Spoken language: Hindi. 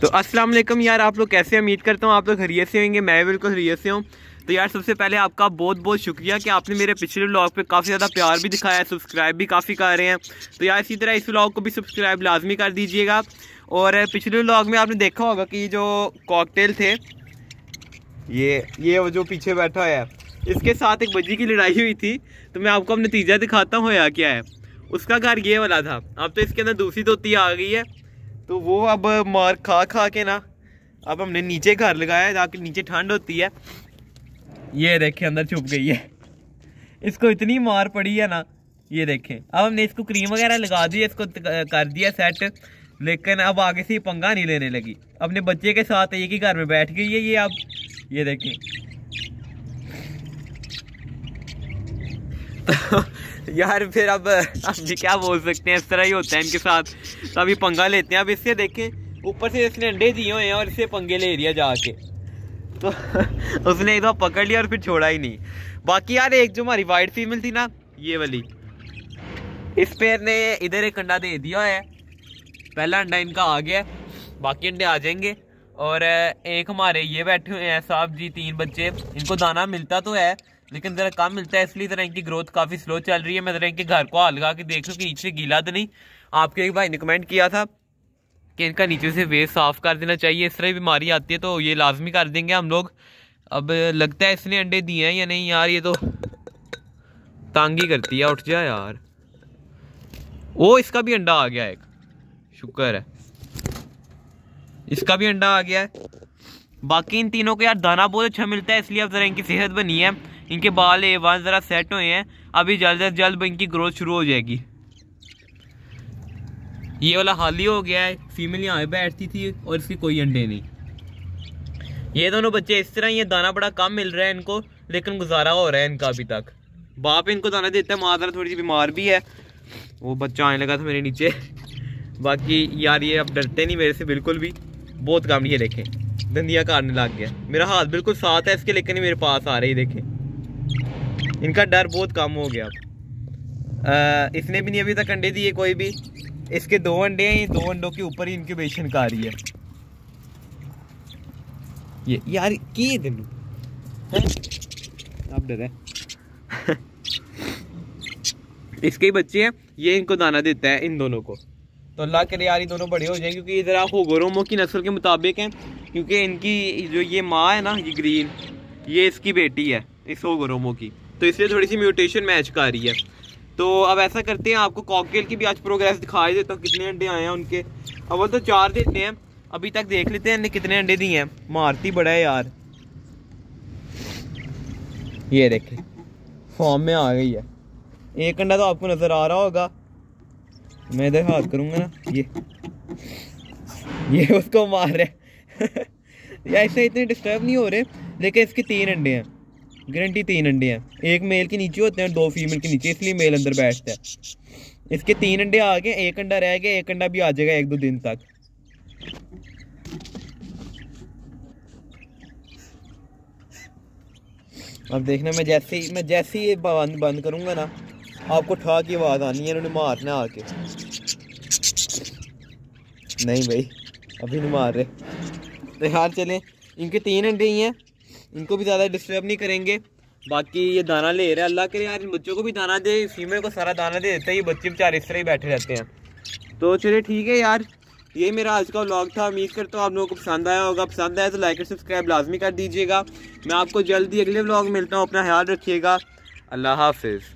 तो अस्सलाम वालेकुम यार आप लोग कैसे उम्मीद करता हूँ आप लोग हरिये से होंगे मैं बिल्कुल हरियत से हूँ तो यार सबसे पहले आपका बहुत बहुत शुक्रिया कि आपने मेरे पिछले व्लॉग पे काफ़ी ज़्यादा प्यार भी दिखाया है सब्सक्राइब भी काफ़ी कर रहे हैं तो यार इसी तरह इस व्लॉग को भी सब्सक्राइब लाजमी कर दीजिएगा और पिछले व्लॉग में आपने देखा होगा कि जो कॉकटेल थे ये ये वो जो पीछे बैठा है इसके साथ एक बजी की लड़ाई हुई थी तो मैं आपको अब नतीजा दिखाता हूँ यार क्या है उसका घर ये वाला था अब तो इसके अंदर दूसरी धोती आ गई है तो वो अब मार खा खा के ना अब हमने नीचे घर लगाया ताकि नीचे ठंड होती है ये देखें अंदर छुप गई है इसको इतनी मार पड़ी है ना ये देखें अब हमने इसको क्रीम वगैरह लगा दी इसको कर दिया सेट लेकिन अब आगे से पंगा नहीं लेने लगी अपने बच्चे के साथ एक ही घर में बैठ गई है ये अब ये देखें तो यार फिर अब अब क्या बोल सकते हैं इस तरह ही होता है इनके साथ तो अभी पंगा लेते हैं अब इससे देखें ऊपर से इसने अंडे दिए हुए हैं और इससे पंगे ले रही है जाके तो उसने एक बार पकड़ लिया और फिर छोड़ा ही नहीं बाकी यार एक जो हमारी वाइट फीमेल थी ना ये वाली इस पेर ने इधर एक अंडा दे दिया है पहला अंडा इनका आ गया बाकी अंडे आ जाएंगे और एक हमारे ये बैठे हुए हैं साहब जी तीन बच्चे इनको दाना मिलता तो है लेकिन ज़रा काम मिलता है इसलिए ज़रा इनकी ग्रोथ काफ़ी स्लो चल रही है मैं ज़रा इनके घर को हल्का के देख लूँ कि नीचे गीला तो नहीं आपके एक भाई ने कमेंट किया था कि इनका नीचे से वेस्ट साफ़ कर देना चाहिए इस तरह बीमारी आती है तो ये लाजमी कर देंगे हम लोग अब लगता है इसने अंडे दिए हैं या नहीं यार ये तो तांगी करती है उठ जा यार ओ इसका भी अंडा आ गया एक शुक्र है इसका भी अंडा आ गया है बाकी इन तीनों को यार दाना बहुत अच्छा मिलता है इसलिए अब ज़रा इनकी सेहत बनी है इनके बाल ए वन ज़रा सेट हुए हैं अभी जल्द से जल्द इनकी ग्रोथ शुरू हो जाएगी ये वाला हाल ही हो गया है फीमेल यहाँ पर बैठती थी और इसके कोई अंडे नहीं ये दोनों बच्चे इस तरह ये दाना बड़ा कम मिल रहा है इनको लेकिन गुजारा हो रहा है इनका अभी तक बाप इनको दाना देता है माँ जरा थोड़ी सी बीमार भी है वो बच्चा आने लगा था मेरे नीचे बाकी यार ये अब डरते नहीं मेरे से बिल्कुल भी बहुत काम ये देखें धंधिया कारने लग गया मेरा हाथ बिल्कुल साथ है इसके लेकिन मेरे पास आ रही देखें इनका डर बहुत कम हो गया अब इसने भी नहीं अभी तक अंडे दिए कोई भी इसके दो अंडे हैं ये दो अंडों के ऊपर ही इनक्यूबेशन का रही है ये यार की तेन आप डर है इसके ही बच्चे हैं ये इनको दाना देता है इन दोनों को तो अल्लाह करे यार ये दोनों बड़े हो जाएं क्योंकि ये ज़रा गोरोमो की नस्ल के मुताबिक हैं क्योंकि इनकी जो ये माँ है ना ये ग्रीन ये इसकी बेटी है इस होगोरोमो की तो इसलिए थोड़ी सी म्यूटेशन मैच कर रही है तो अब ऐसा करते हैं आपको कॉकटेल की भी आज प्रोग्रेस दिखा देता हूँ कितने अंडे आए हैं उनके अवल तो चार देते हैं अभी तक देख लेते हैं कितने अंडे दिए हैं मारती बड़ा है यार ये देखे फॉर्म में आ गई है एक अंडा तो आपको नज़र आ रहा होगा मैं इधर हाथ करूंगा ना ये ये उसको मार रहे है ऐसे इतने डिस्टर्ब नहीं हो रहे लेकिन इसके तीन अंडे हैं गारंटी तीन अंडे हैं एक मेल के नीचे होते हैं दो फीमेल के नीचे इसलिए मेल अंदर बैठता है इसके तीन अंडे आ गए एक अंडा रह गया एक अंडा भी आ जाएगा एक दो दिन तक अब देखना मैं जैसे ही मैं जैसे ही ये बंद बंद करूंगा ना आपको ठा की आवाज़ आनी है इन्होंने मारना आके नहीं भाई अभी नहीं मार रहे तो चले इनके तीन अंडे ही हैं इनको भी ज़्यादा डिस्टर्ब नहीं करेंगे बाकी ये दाना ले रहे हैं अल्लाह के यार इन बच्चों को भी दाना दे फीमेल को सारा दाना दे देते हैं ये बच्चे बेचारे इस तरह ही बैठे रहते हैं तो चलिए ठीक है यार ये मेरा आज का व्लॉग था उम्मीद करता हूँ आप लोगों को पसंद आया होगा पसंद आया तो लाइक और सब्सक्राइब लाजमी कर दीजिएगा मैं आपको जल्दी अगले व्लॉग मिलता हूँ अपना ख्याल रखिएगा अल्लाह हाफिज़